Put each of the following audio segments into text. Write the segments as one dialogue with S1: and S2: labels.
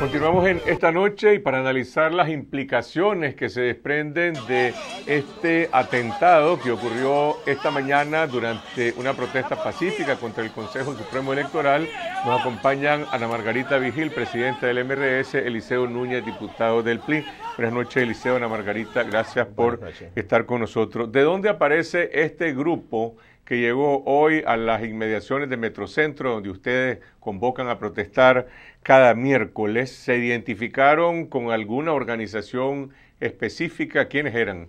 S1: Continuamos en esta noche y para analizar las implicaciones que se desprenden de este atentado que ocurrió esta mañana durante una protesta pacífica contra el Consejo Supremo Electoral, nos acompañan Ana Margarita Vigil, presidenta del MRS, Eliseo Núñez, diputado del PLI. Buenas noches, Eliseo, Ana Margarita, gracias por estar con nosotros. ¿De dónde aparece este grupo? que llegó hoy a las inmediaciones de Metrocentro, donde ustedes convocan a protestar cada miércoles. ¿Se identificaron con alguna organización específica? ¿Quiénes eran?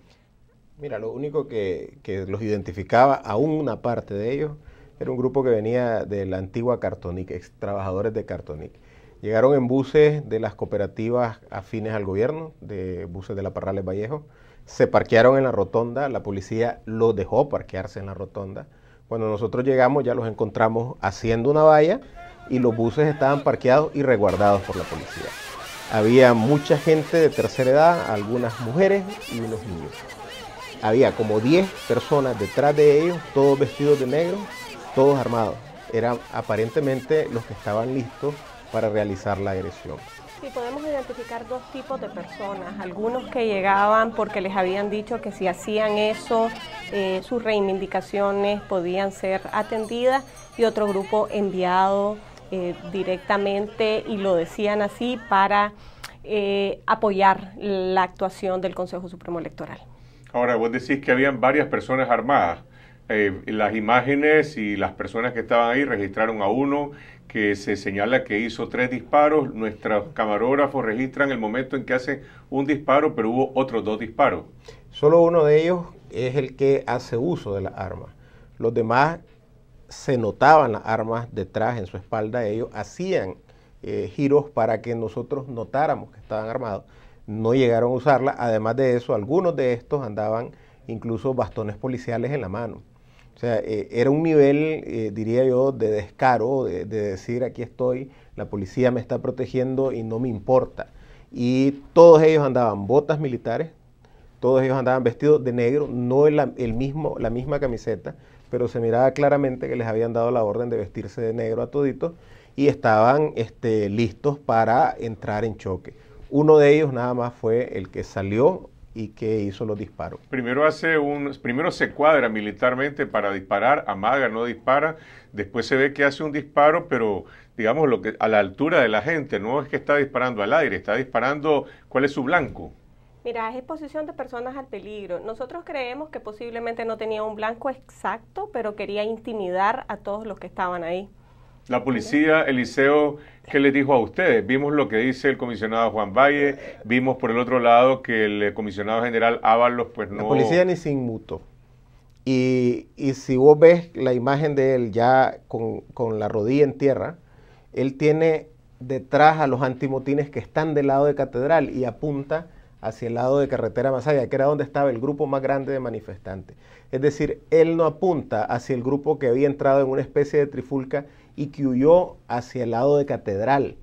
S2: Mira, lo único que, los identificaba, aún una parte de ellos, era un grupo que venía de la antigua Cartonic, ex trabajadores de Cartonic. Llegaron en buses de las cooperativas afines al gobierno, de buses de la Parrales Vallejo. Se parquearon en la rotonda, la policía lo dejó parquearse en la rotonda. Cuando nosotros llegamos ya los encontramos haciendo una valla y los buses estaban parqueados y resguardados por la policía. Había mucha gente de tercera edad, algunas mujeres y unos niños. Había como 10 personas detrás de ellos, todos vestidos de negro, todos armados. Eran aparentemente los que estaban listos para realizar la agresión.
S3: Sí, podemos identificar dos tipos de personas. Algunos que llegaban porque les habían dicho que si hacían eso, eh, sus reivindicaciones podían ser atendidas y otro grupo enviado eh, directamente y lo decían así para eh, apoyar la actuación del Consejo Supremo Electoral.
S1: Ahora, vos decís que habían varias personas armadas. las imágenes y las personas que estaban ahí registraron a uno que se señala que hizo tres disparos. Nuestros camarógrafos registran el momento en que hace un disparo, pero hubo otros dos disparos.
S2: Solo uno de ellos es el que hace uso de la arma. Los demás se notaban las armas detrás, en su espalda. Ellos hacían eh, giros para que nosotros notáramos que estaban armados. No llegaron a usarla. Además de eso, algunos de estos andaban incluso bastones policiales en la mano. O sea, eh, era un nivel, eh, diría yo, de descaro, de, decir aquí estoy, la policía me está protegiendo y no me importa. Y todos ellos andaban botas militares, todos ellos andaban vestidos de negro, no el, mismo, la misma camiseta, pero se miraba claramente que les habían dado la orden de vestirse de negro a toditos y estaban este, listos para entrar en choque. Uno de ellos nada más fue el que salió y que hizo los disparos.
S1: Primero hace un, primero se cuadra militarmente para disparar, amaga, no dispara, después se ve que hace un disparo, pero digamos lo que a la altura de la gente, no es que está disparando al aire, está disparando cuál es su blanco.
S3: Mira, es exposición de personas al peligro. Nosotros creemos que posiblemente no tenía un blanco exacto, pero quería intimidar a todos los que estaban ahí.
S1: La policía, Eliseo, ¿qué les dijo a ustedes? Vimos lo que dice el comisionado Juan Valle, vimos por el otro lado que el eh, comisionado general Ábalos, pues no. La policía
S2: ni sin muto. Y, si vos ves la imagen de él ya con, con la rodilla en tierra, él tiene detrás a los antimotines que están del lado de Catedral y apunta hacia el lado de carretera más allá, que era donde estaba el grupo más grande de manifestantes. Es decir, él no apunta hacia el grupo que había entrado en una especie de trifulca y que huyó hacia el lado de catedral.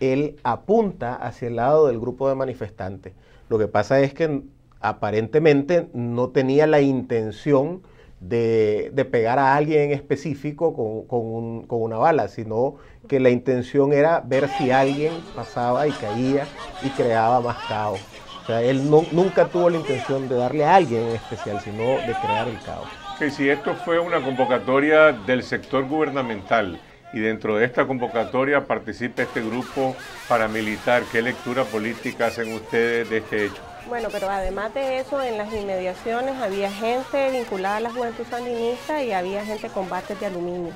S2: Él apunta hacia el lado del grupo de manifestantes. Lo que pasa es que aparentemente no tenía la intención de, de pegar a alguien en específico con, con una bala, sino que la intención era ver si alguien pasaba y caía y creaba más caos. O sea, él no, nunca tuvo la intención de darle a alguien en especial, sino de
S1: crear el caos. Que si esto fue una convocatoria del sector gubernamental y dentro de esta convocatoria participa este grupo paramilitar, ¿qué lectura política hacen ustedes de este hecho?
S3: Bueno, pero además de eso, en las inmediaciones había gente vinculada a la juventud sandinista y había gente con bates de aluminio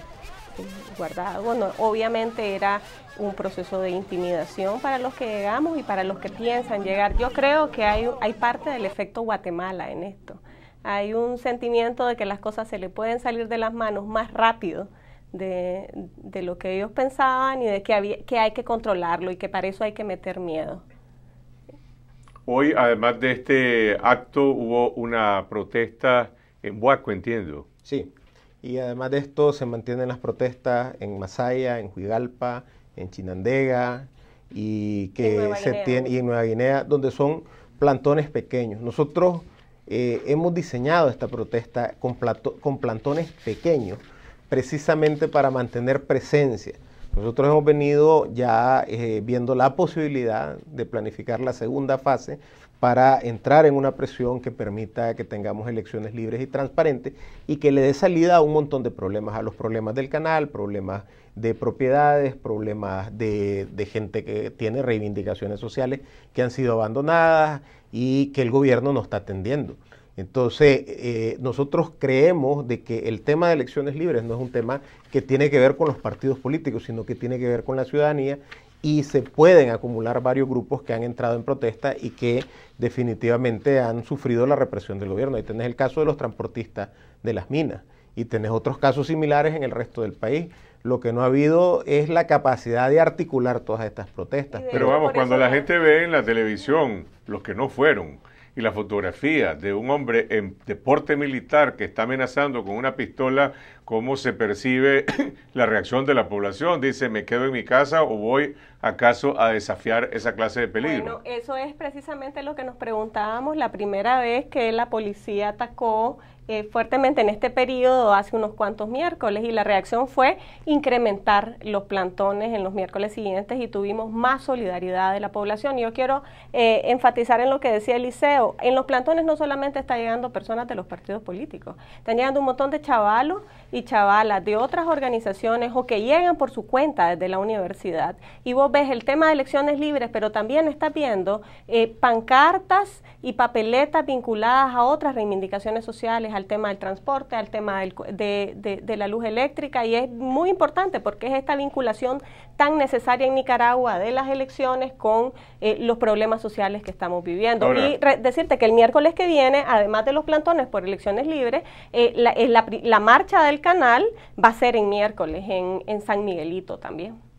S3: guardado, obviamente era un proceso de intimidación para los que llegamos y para los que piensan llegar. Yo creo que hay, hay parte del efecto Guatemala en esto. Hay un sentimiento de que las cosas se le pueden salir de las manos más rápido de, lo que ellos pensaban y de que, había, que hay que controlarlo y que para eso hay que meter miedo.
S1: Hoy, además de este acto, hubo una protesta en Huaco, entiendo. Sí,
S2: y además de esto se mantienen las protestas en Masaya, en Huigalpa, en Chinandega y que y en Nueva Guinea, donde son plantones pequeños. Nosotros eh, hemos diseñado esta protesta con, plantones pequeños, precisamente para mantener presencia. Nosotros hemos venido ya eh, viendo la posibilidad de planificar la segunda fase para entrar en una presión que permita que tengamos elecciones libres y transparentes y que le dé salida a un montón de problemas, a los problemas del canal, problemas de propiedades, problemas de, gente que tiene reivindicaciones sociales que han sido abandonadas y que el gobierno no está atendiendo. Entonces, eh, nosotros creemos de que el tema de elecciones libres no es un tema que tiene que ver con los partidos políticos, sino que tiene que ver con la ciudadanía y se pueden acumular varios grupos que han entrado en protesta y que definitivamente han sufrido la represión del gobierno. Ahí tenés el caso de los transportistas de las minas y tenés otros casos similares en el resto del país. Lo que no ha habido es la capacidad de articular todas estas protestas. Pero vamos, cuando la
S1: gente ve en la televisión los que no fueron y la fotografía de un hombre en deporte militar que está amenazando con una pistola, cómo se percibe la reacción de la población. Dice, me quedo en mi casa o voy acaso a desafiar esa clase de peligro. Bueno,
S3: eso es precisamente lo que nos preguntábamos la primera vez que la policía atacó eh, fuertemente en este periodo hace unos cuantos miércoles y la reacción fue incrementar los plantones en los miércoles siguientes y tuvimos más solidaridad de la población. Yo quiero eh, enfatizar en lo que decía Eliseo, en los plantones no solamente están llegando personas de los partidos políticos, están llegando un montón de chavalos y chavalas de otras organizaciones o que llegan por su cuenta desde la universidad y vos ves el tema de elecciones libres, pero también estás viendo eh, pancartas y papeletas vinculadas a otras reivindicaciones sociales, al tema del transporte, al tema de, la luz eléctrica, y es muy importante porque es esta vinculación tan necesaria en Nicaragua de las elecciones con eh, los problemas sociales que estamos viviendo. y decirte que el miércoles que viene, además de los plantones por elecciones libres, eh, la, eh, marcha del canal va a ser en miércoles en, en San Miguelito también.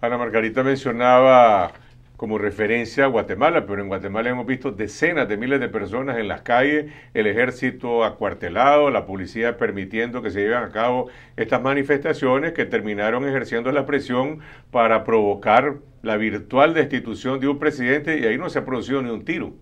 S1: Ana Margarita mencionaba como referencia a Guatemala, pero en Guatemala hemos visto decenas de miles de personas en las calles, el ejército acuartelado, la policía permitiendo que se lleven a cabo estas manifestaciones que terminaron ejerciendo la presión para provocar la virtual destitución de un presidente y ahí no se ha producido ni un tiro.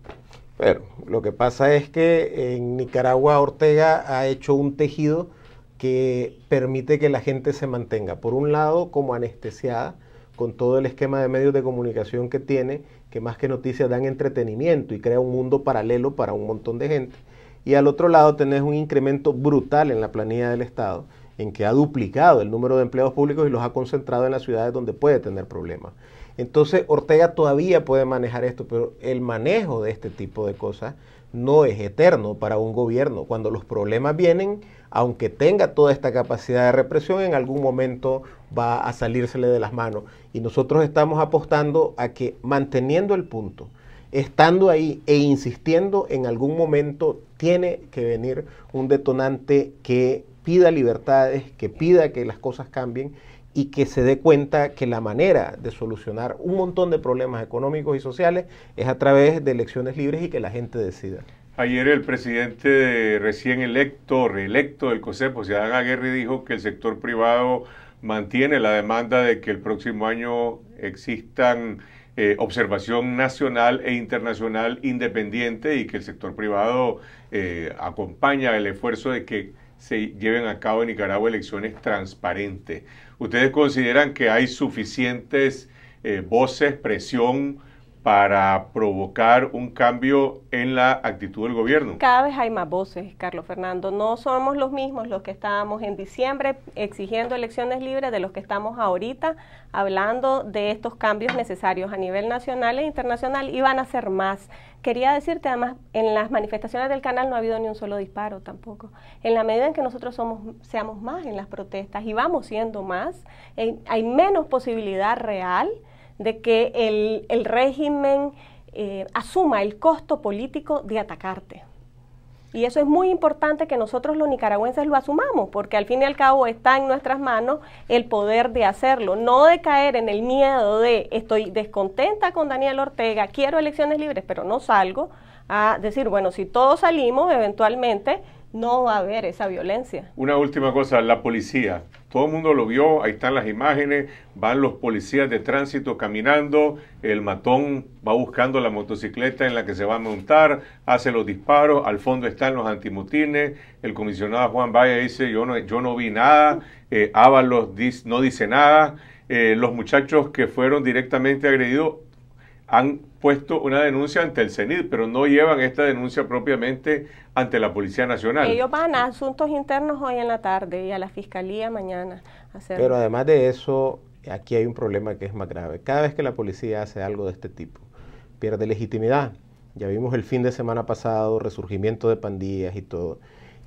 S2: Pero lo que pasa es que en Nicaragua Ortega ha hecho un tejido que permite que la gente se mantenga, por un lado, como anestesiada, con todo el esquema de medios de comunicación que tiene, que más que noticias dan entretenimiento y crea un mundo paralelo para un montón de gente. Y al otro lado tenés un incremento brutal en la planilla del Estado, en que ha duplicado el número de empleados públicos y los ha concentrado en las ciudades donde puede tener problemas. Entonces Ortega todavía puede manejar esto, pero el manejo de este tipo de cosas no es eterno para un gobierno. Cuando los problemas vienen, aunque tenga toda esta capacidad de represión, en algún momento va a salírsele de las manos. Y nosotros estamos apostando a que manteniendo el punto, estando ahí e insistiendo, en algún momento tiene que venir un detonante que pida libertades, que pida que las cosas cambien y que se dé cuenta que la manera de solucionar un montón de problemas económicos y sociales es a través de elecciones libres y que la gente decida.
S1: Ayer el presidente recién electo, reelecto del COSEP, José Aguirre, dijo que el sector privado mantiene la demanda de que el próximo año existan eh, observación nacional e internacional independiente y que el sector privado eh, acompaña el esfuerzo de que se lleven a cabo en Nicaragua elecciones transparentes. ¿Ustedes consideran que hay suficientes eh, voces, presión para provocar un cambio en la actitud del gobierno?
S3: Cada vez hay más voces, Carlos Fernando. No somos los mismos los que estábamos en diciembre exigiendo elecciones libres de los que estamos ahorita hablando de estos cambios necesarios a nivel nacional e internacional y van a ser más quería decirte además, en las manifestaciones del canal no ha habido ni un solo disparo tampoco. En la medida en que nosotros somos, seamos más en las protestas y vamos siendo más, eh, hay menos posibilidad real de que el, régimen eh, asuma el costo político de atacarte. Y eso es muy importante que nosotros los nicaragüenses lo asumamos, porque al fin y al cabo está en nuestras manos el poder de hacerlo, no de caer en el miedo de estoy descontenta con Daniel Ortega, quiero elecciones libres, pero no salgo, a decir, bueno, si todos salimos eventualmente, no va a haber esa violencia.
S1: Una última cosa, la policía. Todo el mundo lo vio, ahí están las imágenes, van los policías de tránsito caminando, el matón va buscando la motocicleta en la que se va a montar, hace los disparos, al fondo están los antimutines. el comisionado Juan Valle dice yo no, yo no vi nada, eh, Ábalos no dice nada, eh, los muchachos que fueron directamente agredidos han puesto una denuncia ante el CENID, pero no llevan esta denuncia propiamente ante la Policía Nacional. Ellos
S3: van a asuntos internos hoy en la tarde y a la Fiscalía mañana. Pero
S1: además de eso,
S2: aquí hay un problema que es más grave. Cada vez que la policía hace algo de este tipo, pierde legitimidad. Ya vimos el fin de semana pasado, resurgimiento de pandillas y todo.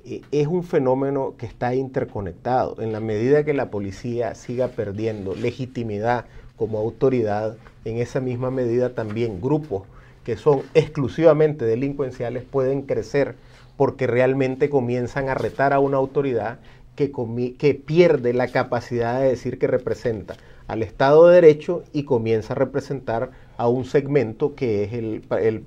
S2: E, es un fenómeno que está interconectado. En la medida que la policía siga perdiendo legitimidad como autoridad, en esa misma medida también grupos que son exclusivamente delincuenciales pueden crecer porque realmente comienzan a retar a una autoridad que, que pierde la capacidad de decir que representa al Estado de Derecho y comienza a representar a un segmento que es el, el